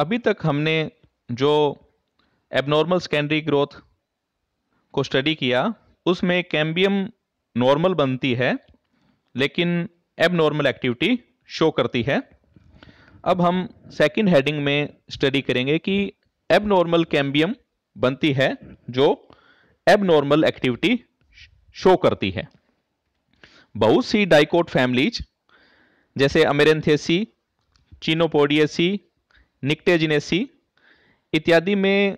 अभी तक हमने जो एबनॉर्मल सेकेंडरी ग्रोथ को स्टडी किया उसमें कैम्बियम नॉर्मल बनती है लेकिन एबनॉर्मल एक्टिविटी शो करती है अब हम सेकेंड हेडिंग में स्टडी करेंगे कि एबनॉर्मल कैम्बियम बनती है जो एबनॉर्मल एक्टिविटी शो करती है बहुत सी डाइकोट फैमिलीज जैसे अमेरेंथेसी चीनोपोडियसी निकटेजिनेसी इत्यादि में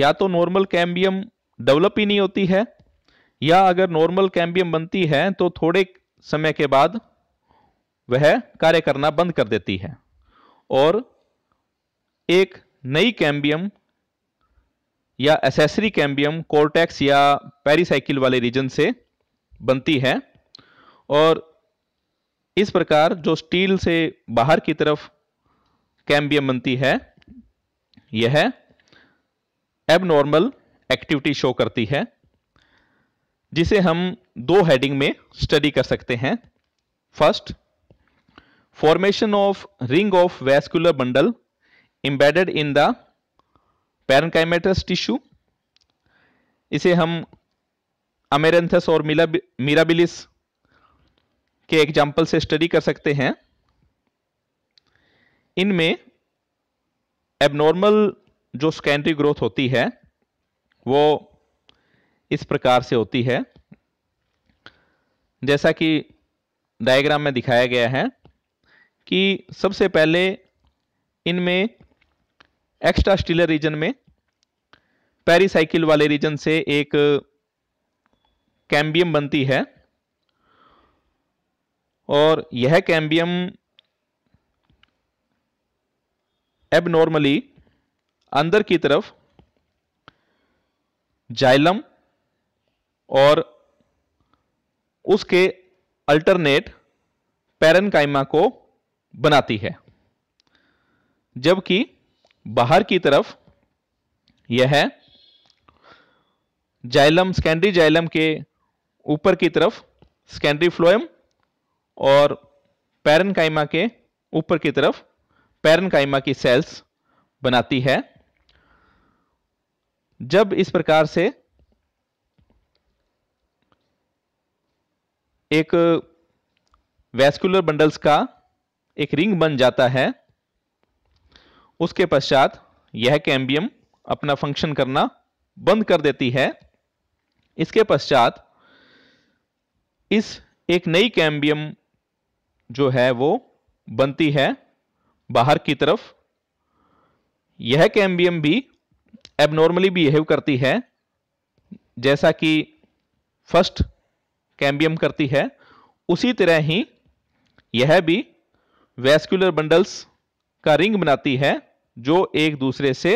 या तो नॉर्मल कैम्बियम डेवलप ही नहीं होती है या अगर नॉर्मल कैम्बियम बनती है तो थोड़े समय के बाद वह कार्य करना बंद कर देती है और एक नई कैम्बियम या एसेसरी कैम्बियम कोर्टेक्स या पेरिसाइकिल वाले रीजन से बनती है और इस प्रकार जो स्टील से बाहर की तरफ कैम्बियम बनती है यह एबनॉर्मल एक्टिविटी शो करती है जिसे हम दो हेडिंग में स्टडी कर सकते हैं first formation of ring of vascular bundle embedded in the parenchymatous tissue इसे हम अमेरेंथस और मीराबिलिस के एग्जाम्पल से स्टडी कर सकते हैं इनमें एबनॉर्मल जो सेकेंडरी ग्रोथ होती है वो इस प्रकार से होती है जैसा कि डायग्राम में दिखाया गया है कि सबसे पहले इनमें एक्स्ट्रा स्टीलर रीजन में पेरीसाइकिल वाले रीजन से एक कैम्बियम बनती है और यह कैम्बियम एबनॉर्मली अंदर की तरफ जाइलम और उसके अल्टरनेट पैरनकाइमा को बनाती है जबकि बाहर की तरफ यह जाइलम स्कैंड्री जाइलम के ऊपर की तरफ सेकेंडरी फ्लोएम और पैरनकाइमा के ऊपर की तरफ पैरनकाइमा की सेल्स बनाती है जब इस प्रकार से एक वैस्कुलर बंडल्स का एक रिंग बन जाता है उसके पश्चात यह कैम्बियम अपना फंक्शन करना बंद कर देती है इसके पश्चात इस एक नई कैम्बियम जो है वो बनती है बाहर की तरफ यह कैम्बियम भी एबनॉर्मली बिहेव करती है जैसा कि फर्स्ट कैम्बियम करती है उसी तरह ही यह भी वैस्कुलर बंडल्स का रिंग बनाती है जो एक दूसरे से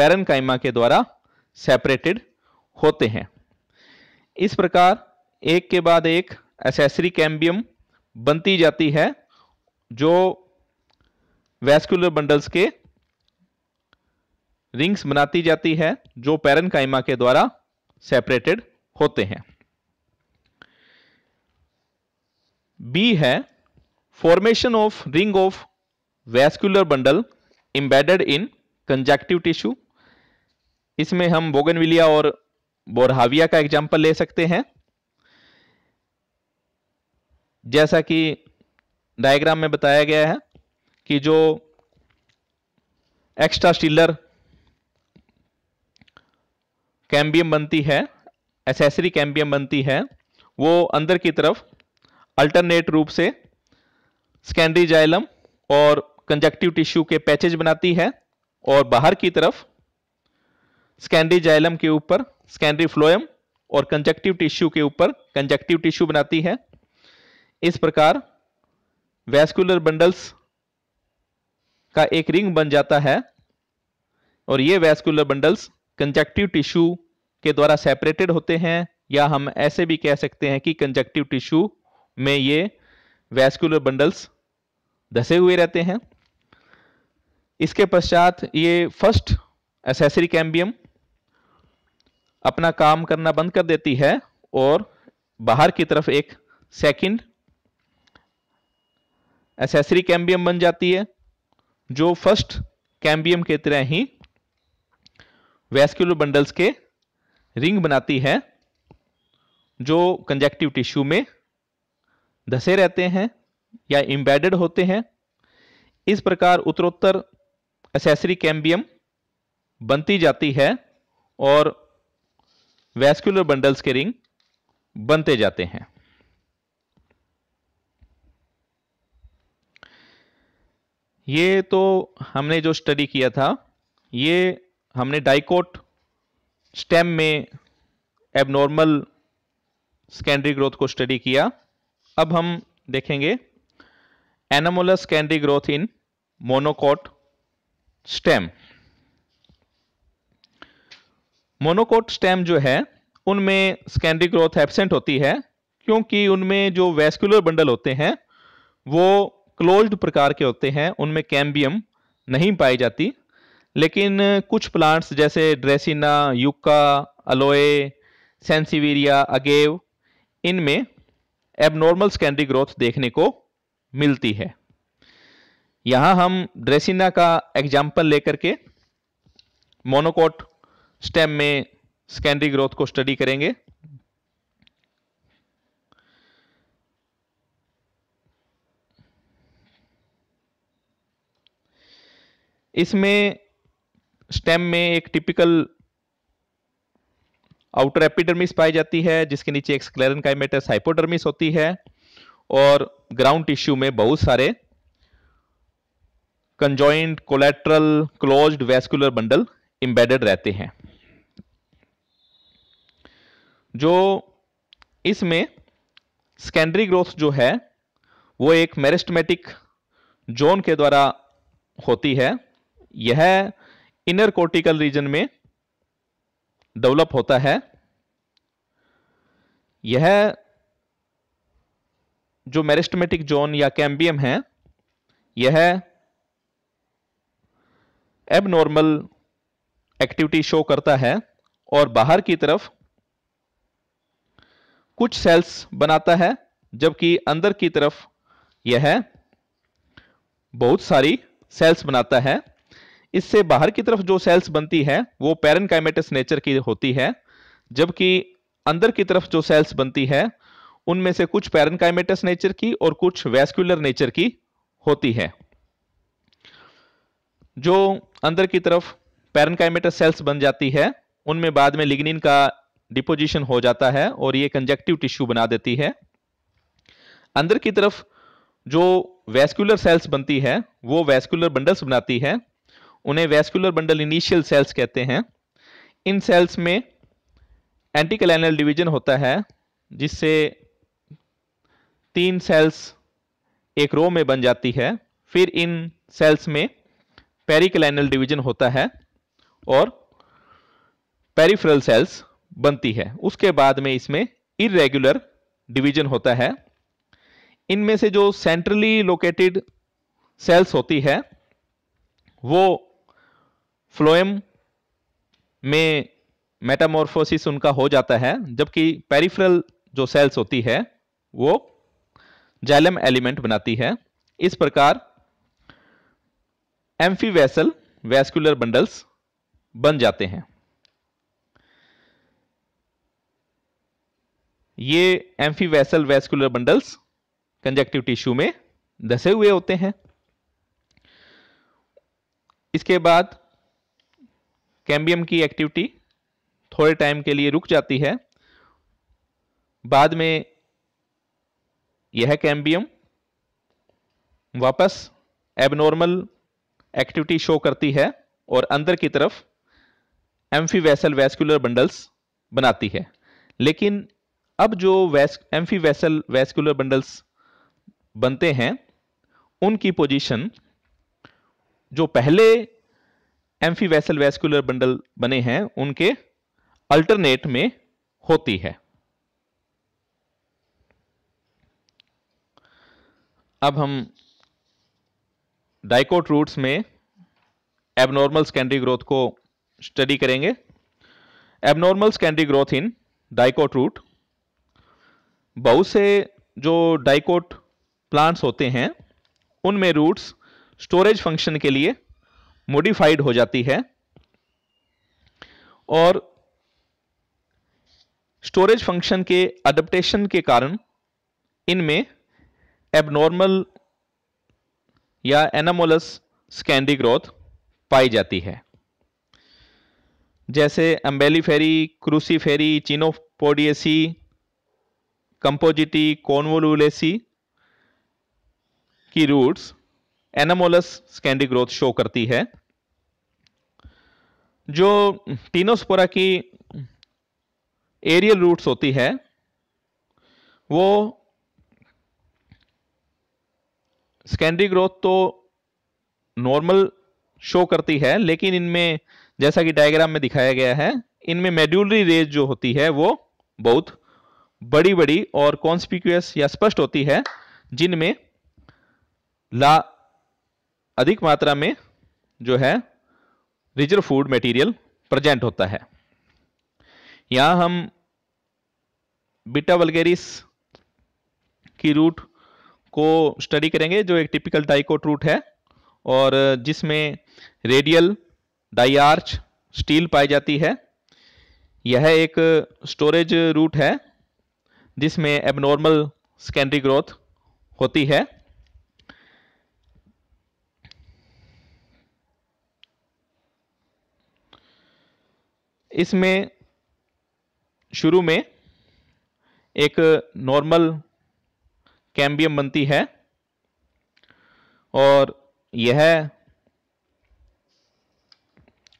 पैरनकाइमा के द्वारा सेपरेटेड होते हैं इस प्रकार एक के बाद एक एसेसरी कैम्बियम बनती जाती है जो वैस्कुलर बंडल्स के रिंग्स बनाती जाती है जो पैरनकाइमा के द्वारा सेपरेटेड होते हैं बी है formation of ring of vascular bundle embedded in conjunctive tissue इसमें हम बोगनविलिया और बोरहाविया का एग्जाम्पल ले सकते हैं जैसा कि डायग्राम में बताया गया है कि जो एक्स्ट्रा स्टीलर कैम्बियम बनती है एसेसरी कैम्बियम बनती है वो अंदर की तरफ अल्टरनेट रूप से स्कैंड्री जाइलम और कंजक्टिव टिश्यू के पैचेज बनाती है और बाहर की तरफ स्कैंड्री जाइलम के ऊपर स्कैंड्री फ्लोएम और कंजक्टिव टिश्यू के ऊपर कंजक्टिव टिश्यू बनाती है इस प्रकार वैस्कुलर बंडल्स का एक रिंग बन जाता है और ये वैस्कुलर बंडल्स कंजक्टिव टिश्यू के द्वारा सेपरेटेड होते हैं या हम ऐसे भी कह सकते हैं कि कंजक्टिव टिश्यू में ये वैस्कुलर बंडल्स धसे हुए रहते हैं इसके पश्चात ये फर्स्ट एसेसरी कैम्बियम अपना काम करना बंद कर देती है और बाहर की तरफ एक सेकंड एसेसरी कैम्बियम बन जाती है जो फर्स्ट कैम्बियम के तरह ही वैस्कुलर बंडल्स के रिंग बनाती है जो कंजेक्टिव टिश्यू में धसे रहते हैं या इम्बेडेड होते हैं इस प्रकार उत्तरोत्तर एसेसरी कैम्बियम बनती जाती है और वैस्कुलर बंडल्स के रिंग बनते जाते हैं ये तो हमने जो स्टडी किया था ये हमने डाइकोट स्टेम में एबनॉर्मल सेकेंडरी ग्रोथ को स्टडी किया अब हम देखेंगे anomalous secondary growth in monocot stem monocot stem जो है उनमें सेकेंडरी ग्रोथ एबसेंट होती है क्योंकि उनमें जो वेस्कुलर बंडल होते हैं वो क्लोज्ड प्रकार के होते हैं उनमें कैम्बियम नहीं पाई जाती लेकिन कुछ प्लांट्स जैसे dracaena yucca aloe sansevieria agave इनमें एबनॉर्मल सेकेंडरी ग्रोथ देखने को मिलती है यहाँ हम ड्रेसिना का एग्जाम्पल लेकर के मोनोकोट स्टेम में सेकेंडरी ग्रोथ को स्टडी करेंगे इसमें स्टेम में एक टिपिकल आउटर एपिडर्मिस पाई जाती है जिसके नीचे एक स्क्लेरन काइमेटस हाइपोडर्मिस होती है और ग्राउंड टिश्यू में बहुत सारे conjoint collateral closed vascular bundle embedded रहते हैं जो इसमें सेकेंडरी ग्रोथ जो है वो एक मेरिस्टमेटिक जोन के द्वारा होती है यह इनर कोर्टिकल रीजन में डेवलप होता है यह जो मेरिस्टमेटिक जोन या कैम्बियम है यह एबनॉर्मल एक्टिविटी शो करता है और बाहर की तरफ कुछ सेल्स बनाता है जबकि अंदर की तरफ यह बहुत सारी सेल्स बनाता है इससे बाहर की तरफ जो सेल्स बनती है वो पेरनकाइमेटस नेचर की होती है जबकि अंदर की तरफ जो सेल्स बनती है उनमें से कुछ पेरन नेचर की और कुछ वेस्क्यूलर नेचर की होती है जो अंदर की तरफ पेरन सेल्स बन जाती है उनमें बाद में लिग्निन का डिपोजिशन हो जाता है और ये कंजेक्टिव टिश्यू बना देती है अंदर की तरफ जो वैस्कुलर सेल्स बनती है वो वैस्कुलर बंडल्स बनाती है उन्हें वेस्कुलर बंडल इनिशियल सेल्स कहते हैं इन सेल्स में एंटी कलैनल डिवीजन होता है जिससे तीन सेल्स एक रो में बन जाती है फिर इन सेल्स में पेरिकलैनल डिवीजन होता है और पेरिफेरल सेल्स बनती है उसके बाद में इसमें इरेगुलर डिवीजन होता है इनमें से जो सेंट्रली लोकेटेड सेल्स होती है वो फ्लोएम में मेटामोरफोसिस उनका हो जाता है जबकि पेरिफेरल जो सेल्स होती है वो जैलम एलिमेंट बनाती है इस प्रकार वैसल वैस्कुलर बंडल्स बन जाते हैं ये vessel vascular bundles connective tissue में धसे हुए होते हैं इसके बाद कैम्बियम की एक्टिविटी थोड़े टाइम के लिए रुक जाती है बाद में यह कैम्बियम वापस एबनॉर्मल एक्टिविटी शो करती है और अंदर की तरफ एम्फी वैसल वैस्कुलर बंडल्स बनाती है लेकिन अब जो वैस वैसल वैस्कुलर बंडल्स बनते हैं उनकी पोजीशन जो पहले एम्फीवेसल वैसल वैस्कुलर बंडल बने हैं उनके अल्टरनेट में होती है अब हम डाइकोट रूट्स में एबनॉर्मल सेकेंडरी ग्रोथ को स्टडी करेंगे abnormal secondary growth in dicot root बहुत से जो डाइकोट प्लांट्स होते हैं उनमें रूट्स स्टोरेज फंक्शन के लिए मोडिफाइड हो जाती है और स्टोरेज फंक्शन के अडप्टेशन के कारण इनमें एबनॉर्मल या एनामोलस स्कैंडी ग्रोथ पाई जाती है जैसे अम्बेली फेरी क्रूसी फेरी चिनोपोडियसी कंपोजिटी कॉनवोलुलेसी की roots anomalous secondary growth show करती है जो टीनोस्पोरा की एरियल रूट्स होती है वो सेकेंडरी ग्रोथ तो नॉर्मल शो करती है लेकिन इनमें जैसा कि डायग्राम में दिखाया गया है इनमें मेड्यूलरी रेज जो होती है वो बहुत बड़ी बड़ी और कॉन्स्पिक्यूस या स्पष्ट होती है जिनमें ला अधिक मात्रा में जो है रिजर्व फूड मटेरियल प्रेजेंट होता है यहाँ हम बीटा वलगेरिस की रूट को स्टडी करेंगे जो एक टिपिकल डाइकोट रूट है और जिसमें रेडियल डाइआर्च स्टील पाई जाती है यह एक स्टोरेज रूट है जिसमें एबनॉर्मल सेकेंडरी ग्रोथ होती है इसमें शुरू में एक नॉर्मल कैम्बियम बनती है और यह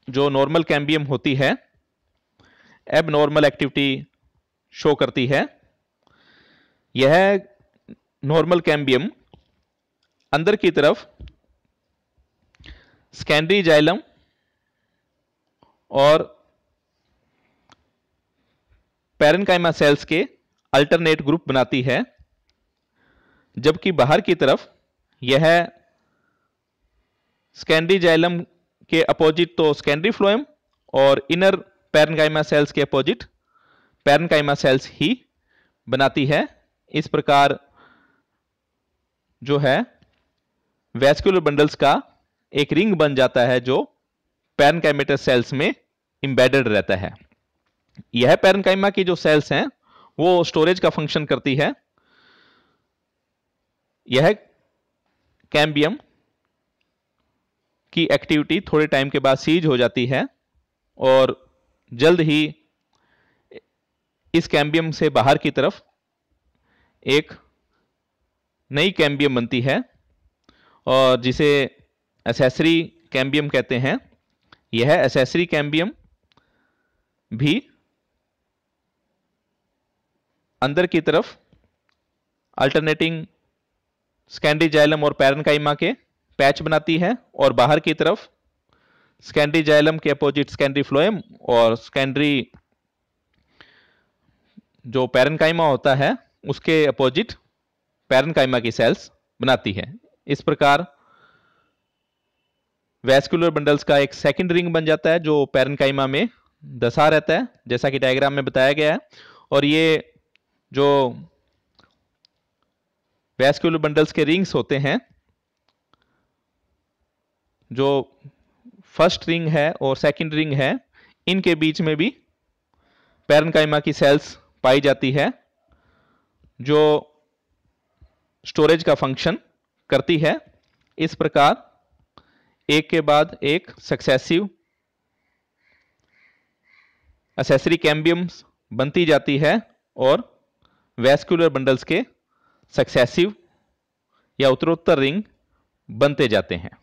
जो नॉर्मल कैम्बियम होती है एब नॉर्मल एक्टिविटी शो करती है यह नॉर्मल कैम्बियम अंदर की तरफ स्कैंड्री जाइलम और पैरनकाइमा सेल्स के अल्टरनेट ग्रुप बनाती है जबकि बाहर की तरफ यह स्कैंडी जाइलम के अपोजिट तो स्कैंडी फ्लोएम और इनर पेरनकाइमा सेल्स के अपोजिट पेरनकाइमा सेल्स ही बनाती है इस प्रकार जो है वैस्कुलर बंडल्स का एक रिंग बन जाता है जो पेरनकाइमेटर सेल्स में इम्बेडेड रहता है यह पैरनकाइमा की जो सेल्स हैं वो स्टोरेज का फंक्शन करती है यह कैम्बियम की एक्टिविटी थोड़े टाइम के बाद सीज हो जाती है और जल्द ही इस कैम्बियम से बाहर की तरफ एक नई कैम्बियम बनती है और जिसे एसेसरी कैम्बियम कहते हैं यह एसेसरी कैम्बियम भी अंदर की तरफ अल्टरनेटिंग स्कैंडीजाइलम और पैरनकाइमा के पैच बनाती है और बाहर की तरफ स्कैंडीजाइलम के अपोजिट स्कैंड्री फ्लोएम और स्कैंड्री जो पैरनकाइमा होता है उसके अपोजिट पैरनकाइमा की सेल्स बनाती है इस प्रकार वैस्कुलर बंडल्स का एक सेकेंड रिंग बन जाता है जो पैरनकाइमा में दसा रहता है जैसा कि डायग्राम में बताया गया है और ये जो वैस्कुलर बंडल्स के रिंग्स होते हैं जो फर्स्ट रिंग है और सेकंड रिंग है इनके बीच में भी पैरनकाइमा की सेल्स पाई जाती है जो स्टोरेज का फंक्शन करती है इस प्रकार एक के बाद एक सक्सेसिव असेसरी कैम्बियम्स बनती जाती है और वैस्कुलर बंडल्स के सक्सेसिव या उत्तरोत्तर रिंग बनते जाते हैं